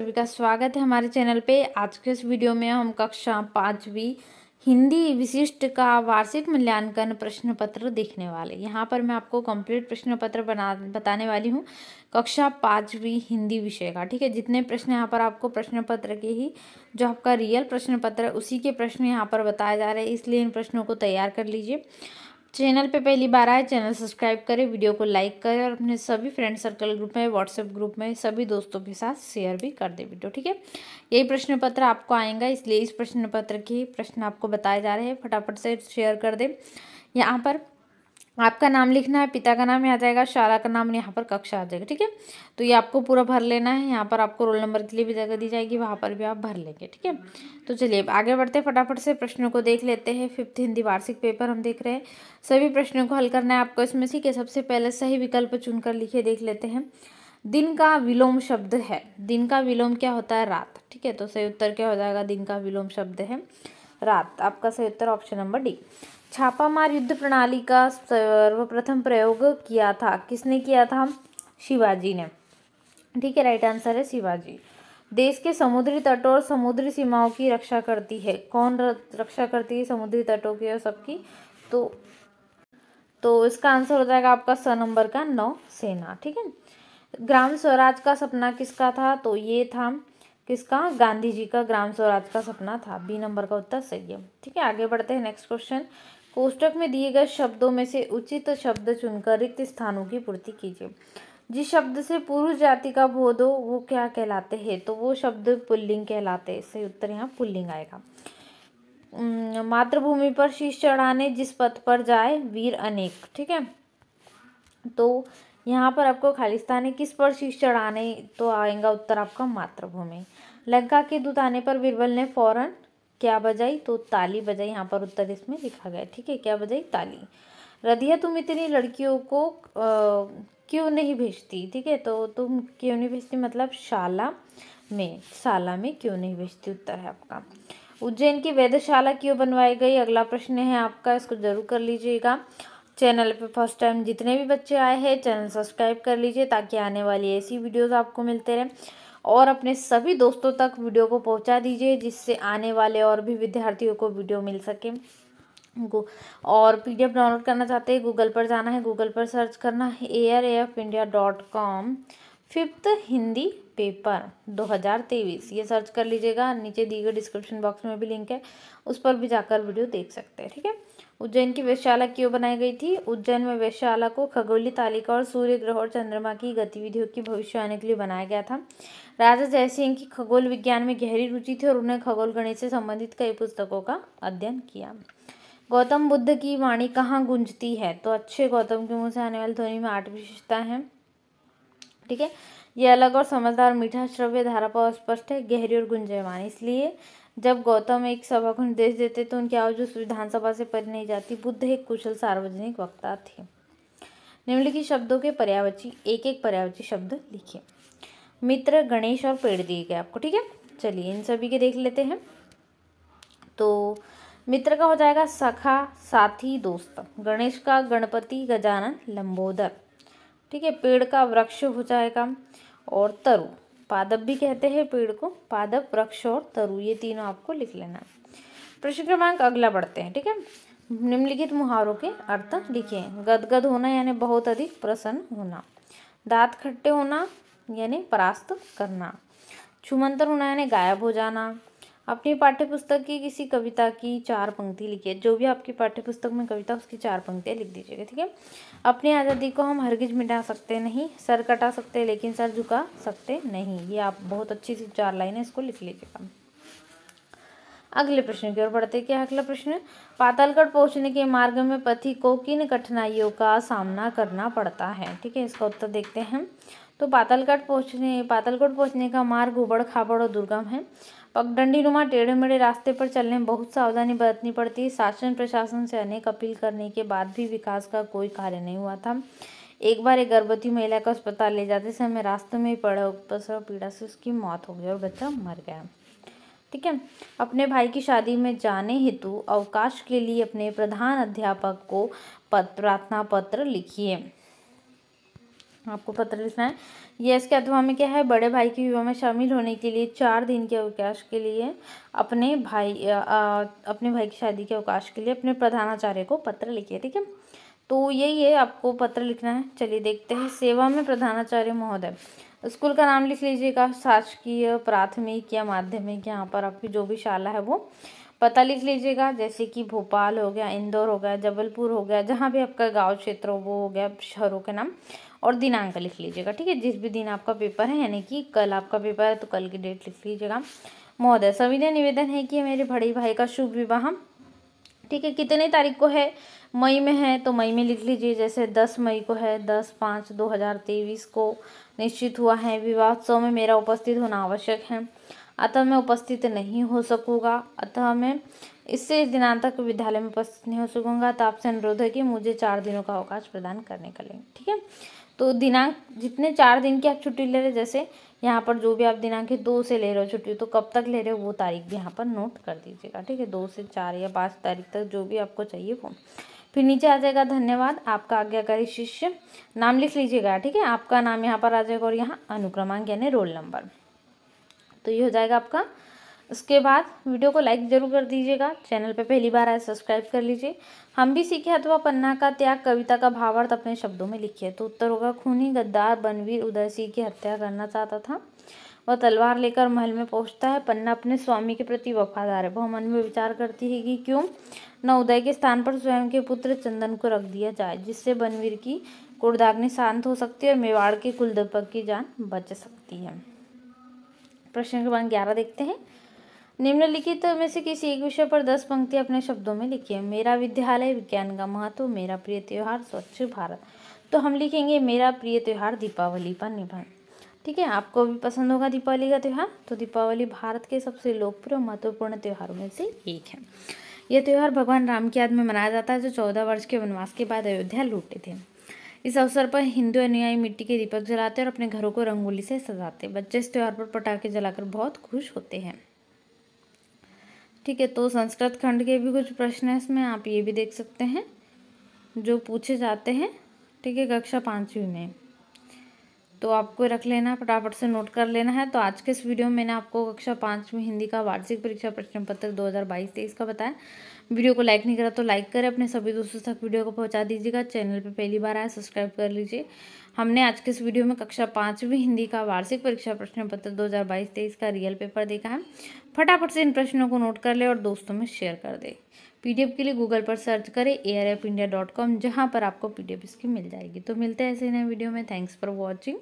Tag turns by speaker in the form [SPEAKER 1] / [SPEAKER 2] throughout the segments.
[SPEAKER 1] सभी का स्वागत है हमारे चैनल पे आज के इस वीडियो में हम कक्षा पाँचवीं हिंदी विशिष्ट का वार्षिक मूल्यांकन प्रश्न पत्र देखने वाले यहाँ पर मैं आपको कंप्लीट प्रश्न पत्र बना बताने वाली हूँ कक्षा पाँचवीं हिंदी विषय का ठीक है जितने प्रश्न यहाँ पर आपको प्रश्न पत्र के ही जो आपका रियल प्रश्न पत्र है उसी के प्रश्न यहाँ पर बताए जा रहे हैं इसलिए इन प्रश्नों को तैयार कर लीजिए चैनल पे पहली बार आए चैनल सब्सक्राइब करें वीडियो को लाइक करें और अपने सभी फ्रेंड सर्कल ग्रुप में व्हाट्सएप ग्रुप में सभी दोस्तों के साथ शेयर भी कर दें वीडियो ठीक है यही प्रश्न पत्र आपको आएगा इसलिए इस प्रश्न पत्र के प्रश्न आपको बताए जा रहे हैं फटाफट से शेयर कर दें यहाँ पर आपका नाम लिखना है पिता का नाम यहाँ जाएगा शाला का नाम यहाँ पर कक्षा आ जाएगा ठीक है तो ये आपको पूरा भर लेना है यहाँ पर आपको रोल नंबर के लिए भी जगह दी जाएगी वहाँ पर भी आप भर लेंगे ठीक है तो चलिए आगे बढ़ते फटाफट से प्रश्नों को देख लेते हैं फिफ्थ हिंदी वार्षिक पेपर हम देख रहे हैं सभी प्रश्नों को हल करना है आपको इसमें सीखे सबसे पहले सही विकल्प चुनकर लिखे देख लेते हैं दिन का विलोम शब्द है दिन का विलोम क्या होता है रात ठीक है तो सही उत्तर क्या हो जाएगा दिन का विलोम शब्द है रात आपका सही उत्तर ऑप्शन नंबर डी छापामार युद्ध प्रणाली का सर्वप्रथम प्रयोग किया था किसने किया था शिवाजी ने ठीक है राइट आंसर है शिवाजी देश के समुद्री तटों और समुद्री सीमाओं की रक्षा करती है कौन रक्षा करती है समुद्री तटों की और सबकी तो तो इसका आंसर हो जाएगा आपका स नंबर का नौ सेना ठीक है ग्राम स्वराज का सपना किसका था तो ये था किसका गांधी जी का ग्राम स्वराज का सपना था बी नंबर का उत्तर सही है ठीक है आगे बढ़ते हैं नेक्स्ट क्वेश्चन कोष्टक में दिए गए शब्दों में से उचित शब्द चुनकर रिक्त स्थानों की पूर्ति कीजिए जिस शब्द से पुरुष जाति का बोध हो वो क्या कहलाते हैं तो वो शब्द पुल्लिंग कहलाते हैं सही उत्तर यहाँ पुल्लिंग आएगा मातृभूमि पर शीश चढ़ाने जिस पथ पर जाए वीर अनेक ठीक है तो यहाँ पर आपको खालिस्तानी किस पर शीश चढ़ाने तो आएगा उत्तर आपका मातृभूमि लंका के दूत आने पर बीरबल ने फौरन क्या बजाई तो ताली बजाई यहाँ पर उत्तर इसमें लिखा गया ठीक है क्या बजाई ताली रदिया तुम इतनी लड़कियों को क्यों नहीं भेजती ठीक है तो तुम क्यों नहीं भेजती मतलब शाला में शाला में क्यों नहीं भेजती उत्तर है आपका उज्जैन की वेदशाला क्यों बनवाई गई अगला प्रश्न है आपका इसको जरूर कर लीजिएगा चैनल पे फर्स्ट टाइम जितने भी बच्चे आए हैं चैनल सब्सक्राइब कर लीजिए ताकि आने वाली ऐसी वीडियोस आपको मिलते रहें और अपने सभी दोस्तों तक वीडियो को पहुंचा दीजिए जिससे आने वाले और भी विद्यार्थियों को वीडियो मिल सके और पी डाउनलोड करना चाहते हैं गूगल पर जाना है गूगल पर सर्च करना है A R F India dot com fifth Hindi paper 2023 ये सर्च कर लीजिएगा नीचे दी गई डिस्क्रिप्शन बॉक्स में भी लिंक है उस पर भी जाकर वीडियो देख सकते हैं ठीक है उज्जैन की वैशाला क्यों बनाई गई थी उज्जैन में वैशाला को खगोली तालिका और सूर्य ग्रह और चंद्रमा की गतिविधियों की भविष्यवाणी के लिए बनाया गया था राजा जयसिंह की खगोल विज्ञान में गहरी रुचि थी और उन्हें खगोल गणित से संबंधित कई पुस्तकों का अध्ययन किया गौतम बुद्ध की वाणी कहाँ गूंजती है तो अच्छे गौतम के मुँह से आने वाली ध्वनि में आठ विशेषता है ठीक है यह अलग और समझदार मीठा श्रव्य धारा पर स्पष्ट है गहरी और गुंजयमान इसलिए जब गौतम एक सभा को निर्देश देते तो उनकी आवाज विधानसभा से परी नहीं जाती बुद्ध एक कुशल सार्वजनिक वक्ता थे निम्नलिखित शब्दों के पर्यावची एक एक पर्यावची शब्द लिखिए मित्र गणेश और पेड़ दिए गए आपको ठीक है चलिए इन सभी के देख लेते हैं तो मित्र का हो जाएगा सखा साथी दोस्त गणेश का गणपति गजानन लंबोदर ठीक है पेड़ का वृक्ष हो जाएगा और तरु पादप भी कहते हैं पेड़ को पादप वृक्ष और तरु ये तीनों आपको लिख लेना प्रश्न क्रमांक अगला बढ़ते हैं ठीक है निम्नलिखित मुहावरों के अर्थ लिखे गदगद होना यानी बहुत अधिक प्रसन्न होना दांत खट्टे होना यानी परास्त करना छुमंतर होना यानी गायब हो जाना अपनी पाठ्य पुस्तक की किसी कविता की चार पंक्ति लिखिए जो भी आपकी पाठ्य पुस्तक में कविता उसकी चार पंक्तियाँ लिख दीजिएगा ठीक है अपनी आज़ादी को हम हरगिज मिटा सकते नहीं सर कटा सकते लेकिन सर झुका सकते नहीं ये आप बहुत अच्छी सी चार लाइन है इसको लिख लीजिएगा अगले प्रश्न की ओर बढ़ते क्या अगला प्रश्न पातालगढ़ पहुंचने के मार्ग में पथी को किन कठिनाइयों का सामना करना पड़ता है ठीक है इसका उत्तर देखते हैं तो पातलगढ़ पहुँचने पातलगढ़ पहुँचने का मार्ग उबड़ खाबड़ और दुर्गम है पगडंडी नुमा टेढ़े मेढ़े रास्ते पर चलने में बहुत सावधानी बरतनी पड़ती है शासन प्रशासन से अनेक अपील करने के बाद भी विकास का कोई कार्य नहीं हुआ था एक बार एक गर्भवती महिला को अस्पताल ले जाते समय रास्ते में ही पड़ा उपसर्ग पीड़ा से उसकी मौत हो गई और बच्चा मर गया ठीक है अपने भाई की शादी में जाने हेतु अवकाश के लिए अपने प्रधान अध्यापक को पत्र प्रार्थना पत्र लिखिए आपको पत्र लिखना है ये इसके अथवा में क्या है बड़े भाई के विवाह में शामिल होने के लिए चार दिन के अवकाश के लिए अपने भाई आ, आ, अपने भाई की शादी के अवकाश के लिए अपने प्रधानाचार्य को पत्र लिखिए ठीक है तो यही है आपको पत्र लिखना है चलिए देखते हैं सेवा में प्रधानाचार्य महोदय स्कूल का नाम लिख लीजिएगा शासकीय प्राथमिक या माध्यमिक यहाँ पर आपकी जो भी शाला है वो पता लिख लीजिएगा जैसे कि भोपाल हो गया इंदौर हो गया जबलपुर हो गया जहाँ भी आपका गांव क्षेत्र हो वो हो गया शहरों के नाम और दिनांक लिख लीजिएगा ठीक है जिस भी दिन आपका पेपर है यानी कि कल आपका पेपर है तो कल की डेट लिख लीजिएगा महोदय सविनय निवेदन है कि मेरे बड़े भाई का शुभ विवाह ठीक है कितने तारीख को है मई में है तो मई में लिख लीजिए जैसे दस मई को है दस पाँच दो हज़ार तेईस को निश्चित हुआ है विवाहोत्सव में मेरा उपस्थित होना आवश्यक है अतः मैं उपस्थित नहीं हो सकूँगा अतः मैं इससे इस दिनांक तक विद्यालय में उपस्थित नहीं हो सकूँगा तो आपसे अनुरोध है कि मुझे चार दिनों का अवकाश प्रदान करने का लेंगे ठीक है तो दिनांक जितने चार दिन की आप छुट्टी ले रहे जैसे यहाँ पर जो भी आप दिनांक है दो से ले रहे हो छुट्टी तो कब तक ले रहे हो वो तारीख भी यहाँ पर नोट कर दीजिएगा ठीक है दो से चार या पाँच तारीख तक जो भी आपको चाहिए वो फिर नीचे आ जाएगा धन्यवाद आपका आज्ञाकारी शिष्य नाम लिख लीजिएगा ठीक है आपका नाम यहाँ पर आ जाएगा और यहाँ अनुक्रमांक यानी रोल नंबर तो ये हो जाएगा आपका उसके बाद वीडियो को लाइक ज़रूर कर दीजिएगा चैनल पर पहली बार आए सब्सक्राइब कर लीजिए हम भी सीखे अथवा पन्ना का त्याग कविता का भावार्थ अपने शब्दों में लिखे तो उत्तर होगा खूनी गद्दार बनवीर उदय सिंह की हत्या करना चाहता था वह तलवार लेकर महल में पहुंचता है पन्ना अपने स्वामी के प्रति वफादार है वह मन में विचार करती है कि क्यों न उदय के स्थान पर स्वयं के पुत्र चंदन को रख दिया जाए जिससे बनवीर की कुर्दाग्नि शांत हो सकती है और मेवाड़ के कुलदपक की जान बच सकती है प्रश्न क्रमांक ग्यारह देखते हैं निम्नलिखित में से किसी एक विषय पर दस पंक्ति अपने शब्दों में लिखिए मेरा विद्यालय विज्ञान का महत्व मेरा प्रिय त्यौहार स्वच्छ भारत तो हम लिखेंगे मेरा प्रिय त्यौहार दीपावली पर निबंध ठीक है आपको भी पसंद होगा दीपावली का त्यौहार तो दीपावली भारत के सबसे लोकप्रिय और महत्वपूर्ण त्यौहारों में से एक है यह त्यौहार भगवान राम की याद में मनाया जाता है जो चौदह वर्ष के वनवास के बाद अयोध्या लौटे थे इस अवसर पर हिंदू अनुयायी मिट्टी के दीपक जलाते और अपने घरों को रंगोली से सजाते बच्चे इस त्यौहार पर पटाखे जलाकर बहुत खुश होते हैं ठीक है तो संस्कृत खंड के भी कुछ प्रश्न हैं इसमें आप ये भी देख सकते हैं जो पूछे जाते हैं ठीक है कक्षा पाँचवीं में तो आपको रख लेना है फटाफट से नोट कर लेना है तो आज के इस वीडियो में मैंने आपको कक्षा पाँचवीं हिंदी का वार्षिक परीक्षा प्रश्न पत्र दो हज़ार बाईस तेईस का बताया वीडियो को लाइक नहीं करा तो लाइक करें अपने सभी दोस्तों तक वीडियो को पहुंचा दीजिएगा चैनल पर पहली बार आए सब्सक्राइब कर लीजिए हमने आज के इस वीडियो में कक्षा पाँचवीं हिंदी का वार्षिक परीक्षा प्रश्न पत्र दो हज़ार बाईस तेईस का रियल पेपर देखा है फटाफट से इन प्रश्नों को नोट कर ले और दोस्तों में शेयर कर दे पी के लिए गूगल पर सर्च करें A R F India dot com जहाँ पर आपको पी इसकी मिल जाएगी तो मिलते हैं ऐसे नए वीडियो में थैंक्स फॉर वॉचिंग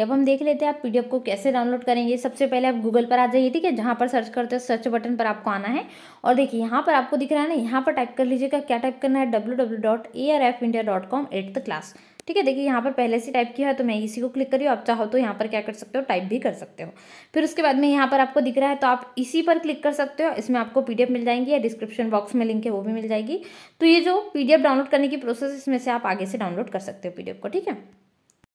[SPEAKER 1] अब हम देख लेते हैं आप पीडीएफ को कैसे डाउनलोड करेंगे सबसे पहले आप गूगल पर आ जाइए ठीक है जहाँ पर सर्च करते हो सर्च बटन पर आपको आना है और देखिए यहाँ पर आपको दिख रहा है ना यहाँ पर टाइप कर लीजिएगा क्या टाइप करना है W W dot A R F India dot com at the class ठीक है देखिए यहाँ पर पहले से टाइप किया है तो मैं इसी को क्लिक करी आप चाहो तो यहाँ पर क्या कर सकते हो टाइप भी कर सकते हो फिर उसके बाद में यहाँ पर आपको दिख रहा है तो आप इसी पर क्लिक कर सकते हो इसमें आपको पीडीएफ मिल जाएंगी या डिस्क्रिप्शन बॉक्स में लिंक है वो भी मिल जाएगी तो ये जो पीडीएफ डाउनलोड करने की प्रोसेस इसमें से आप आगे से डाउनलोड कर सकते हो पीडीएफ को ठीक है